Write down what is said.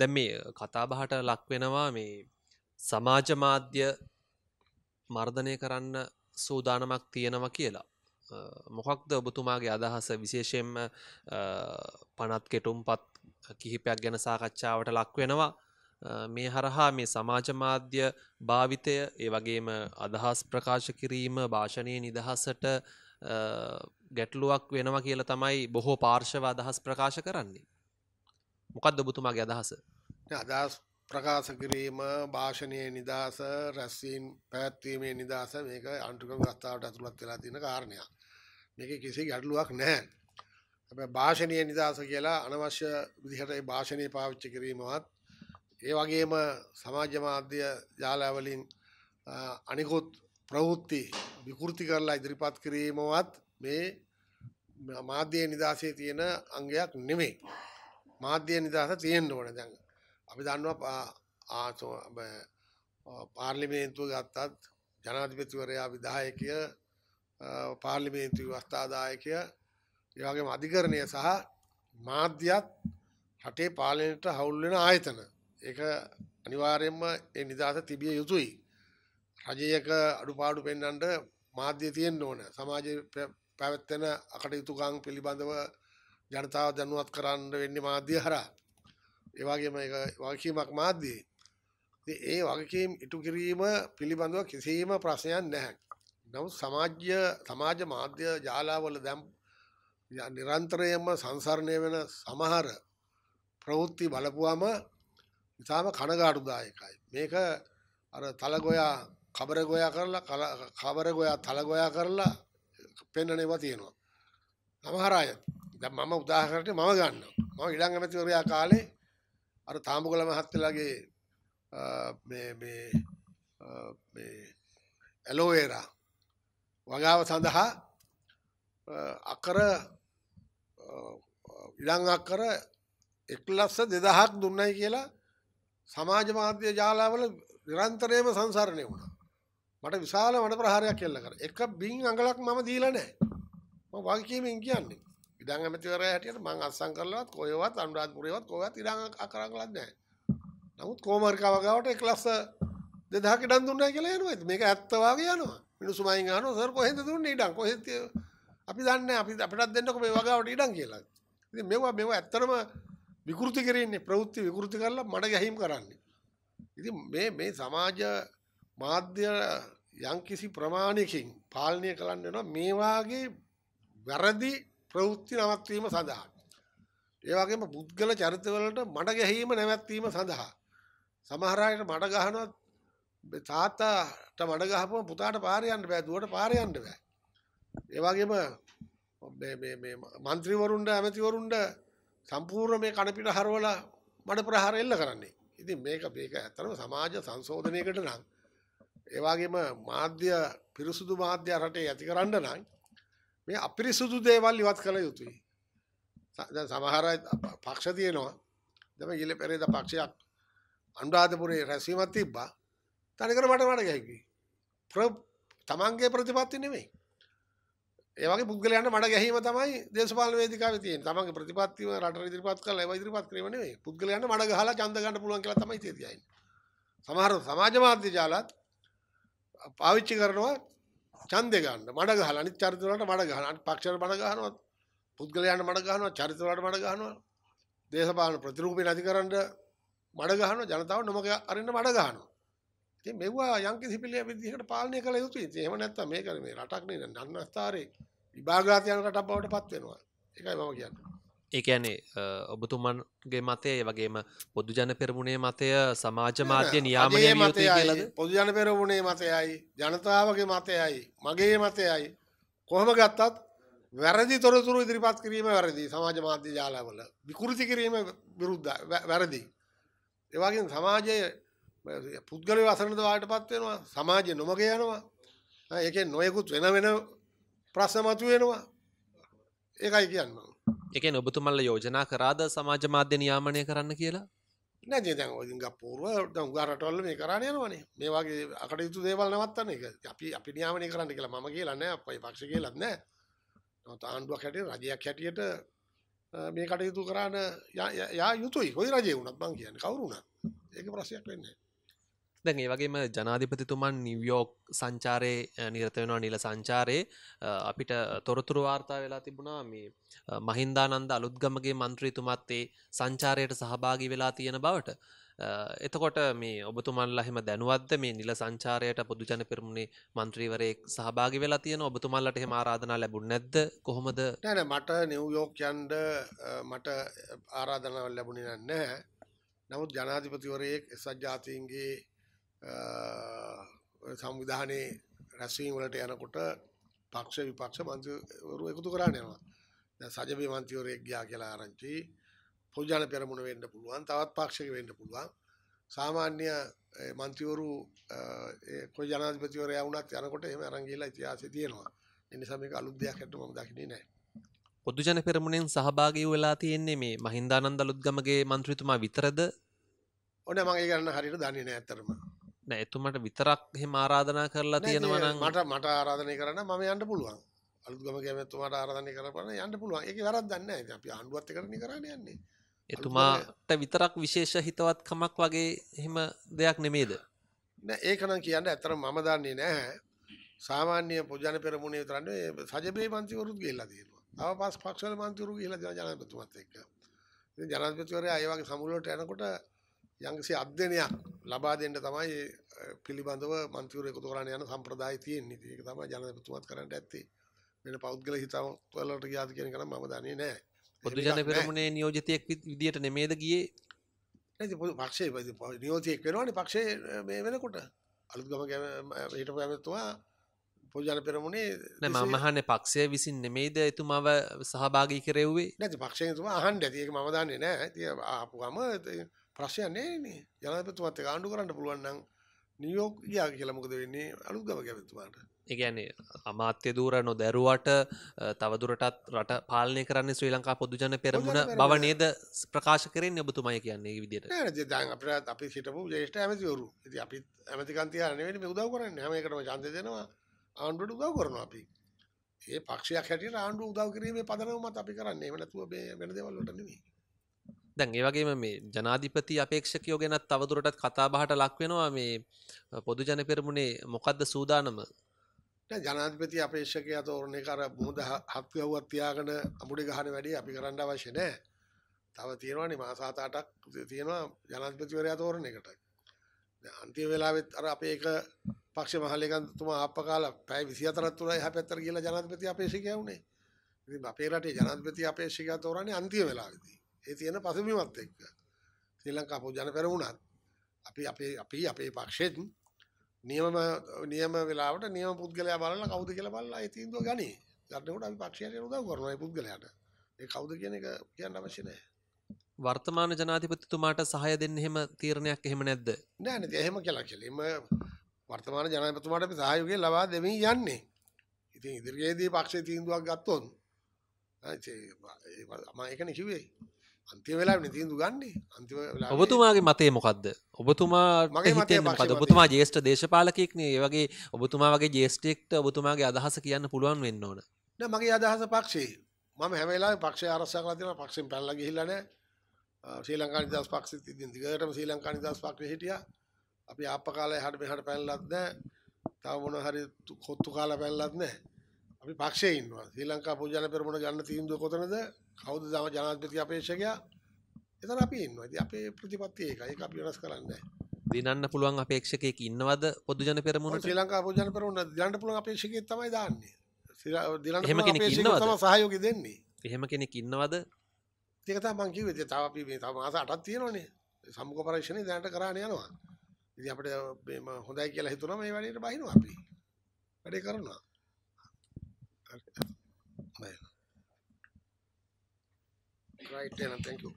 දැ මේ කතාබහට ලක්වෙනවා මේ සමාජ මාධ්‍ය මර්ධනය කරන්න සූදානමක් තියෙනව කියලා මොකක්ද ඔබතුමාගේ අදහස විශේෂයෙන්ම පනත් කෙටුම් පත් කිහිපයක් ගැන සාකච්ඡාවට ලක්වෙනවා මේ හරහා මේ සමාජ මාධ්‍ය භාවිතය ඒ වගේම අදහස් ප්‍රකාශ කිරීම භාෂණය නිදහසට ගැටලුවක් වෙනවා කියලා තමයි බොහෝ පාර්ශව අදහස් ප්‍රකාශ කරන්නේ මොකක්ද ඔබතුමාගේ අදහස අදහස් ප්‍රකාශ කිරීම භාෂණයේ නිදහස රැස්වීම් පැවැත්වීමේ නිදහස මේක අන්ටුකම් ගස්ථාවට ඇතුළත් වෙලා තියෙන කාරණයක් මේක කිසි ගැටලුවක් නැහැ හැබැයි භාෂණීය නිදහස කියලා අනවශ්‍ය විදිහට ඒ භාෂණය පාවිච්චි කිරීමවත් ඒ වගේම සමාජ මාධ්‍ය ජාලවලින් අනිකුත් ප්‍රවෘත්ති විකෘති කරලා ඉදිරිපත් කිරීමවත් මේ මාධ්‍ය නිදහසේ තියෙන අංගයක් නෙමෙයි මාධ්‍ය නිදහස තියෙන්න ඕනේ දැන්. අපි දන්නවා පාර්ලිමේන්තුව ගත්තත් ජනාධිපතිවරයා විධායකය පාර්ලිමේන්තු වස්ථාදායකය ඒ වගේම අධිකරණය සහ මාධ්‍යත් රටේ පාලනයට හවුල් වෙන ආයතන. ඒක අනිවාර්යයෙන්ම ඒ නිදහස තිබිය යුතුයි. රජයක අඩුපාඩු පෙන්වන්නට මාධ්‍ය තියෙන්න ඕන. සමාජයේ පැවැත්වෙන අකටයුතුකම් පිළිබඳව ජනතාව දැනුවත් කරන්න වෙන්නේ මාධ්‍ය හරහා. ඒ වගේම ඒක වගකීමක් මාධ්‍යයේ. ඉතින් ඒ වගකීම් ඉටු කිරීම පිළිබඳව කිසිම ප්‍රශ්නයක් නැහැ. නමුත් සමාජ්‍ය සමාජ මාධ්‍ය ජාලාවල දැන් නිරන්තරයෙන්ම සංසරණය වෙන සමහර ප්‍රවෘත්ති බලපුවම ඉතාම කනගාටුදායකයි. මේක අර තලගොයා කබර ගොයා කරලා කබර ගොයා තල ගොයා කරලා පෙන්වන ඒවා තියෙනවා. සමහර අය දැන් මම උදාහරණයක් මම ගන්නවා. මම ඊළඟ ඇමතිවරයා කාලේ අර තාඹුගල මහත්තයාගේ මේ මේ මේ ඇලෝවේරා වගාව සඳහා අකර ඊළඟ අකර 102000ක් දුන්නයි කියලා සමාජ මාධ්‍ය ජාලාවල නිරන්තරයෙන්ම සංසරණය වුණා. මට විශාල වණ ප්‍රහාරයක් කෙල්ල කරා. එක බින් අඟලක් මම දීලා නැහැ. මම වගකීමෙන් කියන්නේ. ඉඩම් ඇමතිවරයා හැටියට මම අත්සන් කරලවත් කොහෙවත් අනුරාධපුරේවත් කොහෙවත් ඉඩම් අකරංගලක් නැහැ. නමුත් කොමර්කාව ගාවට 1 ලක්ෂ 2000ක ඉඩම් දුන්නා කියලා යනවා. මේක ඇත්ත වාගේ යනවා. මිනිස්සු මයින් අහනවා සර් කොහෙන්ද දුන්නේ ඉඩම්? කොහෙද අපි දන්නේ අපි අපිටත් දෙන්නකො මේ වගාවට ඉඩම් කියලා. ඉතින් මේවා මේවා ඇත්තටම විකෘති කරන්නේ ප්‍රවෘත්ති විකෘති කරලා මඩ ගැහිම් කරන්නේ. ඉතින් මේ මේ සමාජ මාධ්‍ය යම්කිසි ප්‍රමාණයකින් පාලනය කරන්න වෙනවා මේ වාගේ වැරදි ප්‍රවෘත්ති නවත්වීම සඳහා. ඒ වගේම පුද්ගල චරිතවලට මඩ ගැහිීම නැවැත්වීම සඳහා. සමහර අයට මඩ ගහනවා තාත්තාට මඩ ගහපුවම පුතාට පාරේ යන්න බෑ දුවට පාරේ යන්න බෑ. ඒ වගේම මේ මේ මේ മന്ത്രിවරුන්ට ඇමතිවරුන්ට සම්පූර්ණ මේ කණපිට හරවලා මඩ ප්‍රහාර එල්ල කරන්නේ. ඉතින් මේක මේක ඇත්තටම සමාජ සංශෝධනයකට නම් ඒ වගේම මාධ්‍ය පිරිසුදු මාධ්‍ය රටේ ඇති කරන්න නම් මේ අපිරිසුදු දේවල් ඉවත් කළ යුතුයි. දැන් සමහර පක්ෂ තියෙනවා. දැන් ඊළ පෙරේද පක්ෂයක් අනුරාධපුරේ රැස්වීමක් තිබ්බා. තනිකර මට මඩ ගැහිවි. තමන්ගේ ප්‍රතිපත්ති නෙමෙයි. ඒ වගේ පුද්ගලයන්ට මඩ ගැහිම තමයි දේශපාලන වේදිකාවේ තියෙන්නේ. තමන්ගේ ප්‍රතිපත්තිව රටට ඉදිරිපත් කරලා ඒව ඉදිරිපත් කිරීම නෙමෙයි. පුද්ගලයන්ට මඩ ගහලා ඡන්ද ගන්න පුළුවන් කියලා තමයි තියෙන්නේ. සමහර සමාජ මාධ්‍ය ජාලත් පාවිච්චි කරනවා ඡන්දේ ගන්න මඩ ගහලා අනිත් චරිත වලට මඩ ගහනවා අනිත් පක්ෂවල මඩ ගහනවා පුද්ගලයන්ට මඩ ගහනවා චරිත වලට මඩ ගහනවා දේශපාලන ප්‍රතිරූපේ නැතිකරන මඩ ගහනවා ජනතාව නොමග අරින්න මඩ ගහනවා ඉතින් මෙවුවා යම්කිසි පිළිය විදිහකට පාලනය කළ යුතුයි ඉතින් එහෙම නැත්තම් මේක මේ රටක් නේ නන්නස්තරේ විභාගාත යන රටක් බවට පත් වෙනවා ඒකයි මම කියන්නේ ඒඇනේ ඔබතුමන්ගේ මතය වගේම පොදුජන පෙරමුණේ මතය සමාජ මාධ්‍ය නියාමනය මතයලද පොදුජන පෙරමුණේ මතයයි ජනතාවගේ මතයයි මගේ මතයයි කොහම ගත්තත් වැරදි තොරතුරු ඉදිරිපත් කිරීම වැරදි සමාජ මාධ්‍ය ජාලාවල විකෘති කිරීම විරුද්ධ වැරදි. ඒවාගෙන් සමාජය පුද්ගල වසනද වාට පත්වෙනවා සමාජය නොමග යනවා ඒක නොයකුත් වෙන වෙන ප්‍රශ්න මතු වෙනවා ඒකයි කියන්නවා. එක ඔබතුමල්ල යෝජනා කරාද සමාජ මාධ්‍ය නියාමනය කරන්න කියලා නැති දැන් ගපූර්ව ගරටොල්ල මේ කරණයනවනේ මේවාගේ අකටයුතු දේවල් නවත්තන්න එක අපි අපි නියාමනය කරන්න කියලා මම කියලන්න අපයි පක්ෂ කියලන්න තාණ්ඩුවක් හැටිය රජයක් හැටියට මේ කටයුතු කරන්න යා යුතුයි කොයි රජය වුණත් බං කියන්න කවරුණ ඒක ප්‍රසයක් වෙන්නේ දැන් ඒවගේම ජනාධිපතිතුමන් නිවියෝක් සංචාරය නිරතවෙනවා නිල සංචාරයේ අපිට තොරතුරු වාර්තා වෙලා තිබුණා මේ මහින්දානන්ද අලුත්ගමගේ මන්ත්‍රීතුමත්තේ සංචාරයට සහභාගි වෙලා තියෙන බවට එතකොට මේ ඔබතුමල්ලා හෙම දැනුවත්ද මේ නිල සංචාරයට පොදුජන පිරමුණේ මන්ත්‍රීවරයෙක් සහභාගි වෙලා තියෙන ඔබතුමල්ලට හෙම ආරාධනා ලැබුණ නැද්ද කොහොමද නැන මට නිව්යෝක් යන්ඩ මට ආරාධනාව ලැබුණේ නැහැ නමුත් ජනාධිපතිවරයෙක් එසත් ජාතීන්ගේ සංවිධානයේ රැස්වීම් වලට යනකොට පක්ෂ විපක්ෂ මන්ත්‍රීවරු එකතු කරන්න යනවා. දැන් සජබේ මන්ත්‍රීවරයෙක් ගියා කියලා ආරංචි පොදුජන පෙරමුණ වෙන්න පුළුවන්, තවත් පාක්ෂික වෙන්න පුළුවන්. සාමාන්‍ය මන්ත්‍රීවරු කොයි ජනාධිපතිවරයා වුණත් යනකොට එහෙම අරන් ගිහලා ඉතිහාසෙ තියෙනවා. ඒ නිසා මේක අලුත් දෙයක් හිටු මම දකින්නේ නැහැ. පොදුජන පෙරමුණෙන් සහභාගී වෙලා තියෙන්නේ මේ මහින්දානන්ද අලුත්ගමගේ මන්ත්‍රීතුමා විතරද? ඔන්න මම ඒ ගන්න හරියට දන්නේ නැහැ අතරම. එතුමට විතරක් හෙම ආරාධනා කරලා තියෙනවන මට මට ආරාධනය කරන්න මම යන්න පුළුවන් අලුත්ගම ගැමතුමාට ආරාධනය කරපන යන්න පුළුවන් එක වැරත් දන්න අපි අන්ඩුවත් කරන කරන්න යන්නේ එතුමාට විතරක් විශේෂ හිතවත්කමක් වගේ එහෙම දෙයක් නෙමේද ඒකනම් කියන්න ඇතර මම දන්නේ නැහැ සාමාන්‍ය පුජන පෙරමුණේ තරන්න සජබේ මන්තිවරුත් ගෙල්ලා තියෙනවා තව පස් පක්ෂල මන්තිවරු ගහිලා ජනපතුමත් එක්ක ජනපතිවරය අයවගේ සමුලට යනකොට යම්කිසි අධ්‍යයනයක් ලබා දෙන්න තමයි පිළිබඳව മന്ത്രിවරු එකතු කරන්න යන සම්ප්‍රදාය තියෙන්නේ. ඒක තමයි ජනාධිපතිතුමාත් කරන්න ඇත්තේ. වෙන පෞද්ගල හිතවත් වලට ගියාද කියන එක නම් මම දන්නේ නැහැ. පොදු ජන පෙරමුණේ නියෝජිතයෙක් විදියට නෙමෙයිද ගියේ? නැති පොදු පක්ෂයේ නියෝජිතයෙක් වෙනවනේ පක්ෂයේ මේ වෙනකොට. අලුත් ගම හිටපු ඇමතුමා පොදු ජන පෙරමුණේ නෑ මම අහන්නේ පක්ෂය විසින් නෙමෙයිද එතුමාව සහභාගී කරෙව්වේ? නැති පක්ෂයෙන් එතුමා අහන්න ඇති. ඒක මම දන්නේ නැහැ. ඉතින් ආපු ගම ප්‍රශ්නයක් නැහැ නේ. ජනාධිපතිතුමාත් එක්ක ආණ්ඩු කරන්න පුළුවන් නම් නියෝක් ගියා කියලා මොකද වෙන්නේ අලුත් ගම ගැමතුමාට. ඒ කියන්නේ අමාත්‍ය දූර නොදැරුවට තවදුරටත් රට පාලනය කරන්නේ ශ්‍රී ලංකා පොදුජන පෙරමුණ බව නේද ප්‍රකාශ කරන්නේ ඔබතුමයි කියන්නේ ඒ විදිහට. නෑ දැන් අපිට අපි හිටපු ජේෂ්ඨ ඇමතිවරු. ඉතින් අපි ඇමතිකන්තියා නෙවෙයි මේ උදව් කරන්නේ. හැම එකටම ඡන්දය දෙනවා. ආණ්ඩුවට උදව් කරනවා අපි. ඒ පක්ෂයක් හැටියට ආණ්ඩුව උදව් කිරීමේ පදනම මත අපි කරන්නේ. එහෙම නැතුව මේ වෙන දේවල් වලට නෙවෙයි. දැන් ඒවගේම මේ ජනාධිපති අපේක්ෂකයෝ ගැනත් තවදුරටත් කතාබහට ලක්වෙනවා මේ පොදු ජන පෙරමුණේ මොකක්ද සූදානම ජනාධිපති අපේක්ෂකයා තෝරණය කර මුහද හත්ගව්වත් තියාගෙන අමුඩි ගහන වැඩි අපි කරන්න අවශ්‍ය නෑ තව තියෙනවානි මාසාතාටක් තියෙනවා ජනාධිපතිවරයා තෝරණ එකට අන්තිය වෙලාවෙත් අර අපේ එක පක්ෂ මහලකන්තුමා අප කාල පැයි විසි අතරත් තුරයි හ පැත්තර කියලා ජනාධපති අපේශකය වුණේ ඉතින් අපේ රටේ ජනාධපති අපේක්ෂකයා තෝරන්නේ අන්තිය වෙලාවෙදී ඒ තියෙන පසුබිමත් එක්ක ශ්‍රී ලංකා පොදු ජනපර වුණත් අපි අපේ අපි අපේ පක්ෂෙත් නියම නියම වෙලාවට නියම පුද්ගලයා බලලා කවුද කියලා බලලා ඒ තීන්දුව ගනි. ගන්නකොට අපි පක්ෂයට උදව් කරනවා ඒ පුද්ගලයාට. ඒ කවුද කියන එක කියන්න අවශ්‍ය නැහැ. වර්තමාන ජනාධිපතිතුමාට සහය දෙන්න එහෙම තීරණයක් එහෙම නැද්ද? නෑ නේද එහෙම කියලා කියලා. එම වර්තමාන ජනාධිපතිතුමාට අපි සහයෝගය ලබා දෙමින් යන්නේ. ඉතින් ඉදිරියේදී පක්ෂයේ තීන්දුවක් ගත්තොත් ඒ මම ඒකනේ කිව්වේ. අන්තිම වෙලා නතිදු ගන්නේ අන්ති ඔබතුමාගේ මතය මොකක්ද ඔබතුමා ඔබතුමා ජේෂ්ට දේශපාලකෙක්න ඒවගේ ඔබතුමාගේ ජේෂ්ටෙක්ට ඔබතුමාගේ අදහස කියන්න පුළුවන් වෙන්න ඕන මගේ අදහස පක්ෂේ මම හැමලා පක්ෂ අරස්සක් ලතින පක්ෂෙන් පැල්ල ගහිල්ලන ශ්‍රී ලංකානි දස් පක්ෂ ඉතින් දිගටම ශ්‍රී ලංකානි දස් පක්ෂ හිටිය අපි අප කාලය හට මෙහට පැල්ලත්න තව මොන හරි කොත්තු කාල පැල්ලත්න අපි පක්ෂය ඉන්නවා ශ්‍රී ලංකා පූජන පෙරමුණ ගන්න තීන්දුව කොතනද කවුද දව ජනාධිපති අපේක්ෂකයා? එතන අපි ඉන්නවා. ඉතින් අපේ ප්‍රතිපත්තිය ඒකයි. ඒක අපි වෙනස් කරන්නේ දිනන්න පුළුවන් අපේක්ෂකයෙක් ඉන්නවද පොදු ජන පෙරමුණට? ශ්‍රී ලංකා පොදු ජන පෙරමුණ දිනන්න පුළුවන් අපේක්ෂකයෙක් තමයි දාන්නේ. දිනන්න පුළුවන් අපේක්ෂකයෙක් තමයි සහයෝගය දෙන්නේ. එහෙම කෙනෙක් ඉන්නවද? ඒක තමයි මම කිව්වේ. ඉතින් තව අපි මේ තව මාස 8ක් තියෙනවනේ. සම්මුඛ පරීක්ෂණේ දැනට කරාන යනවා. ඉතින් අපිට මේ හොඳයි කියලා හිතුනම මේ වැඩේට බහිනවා අපි. වැඩේ කරනවා. හරි. බයි. right then and thank you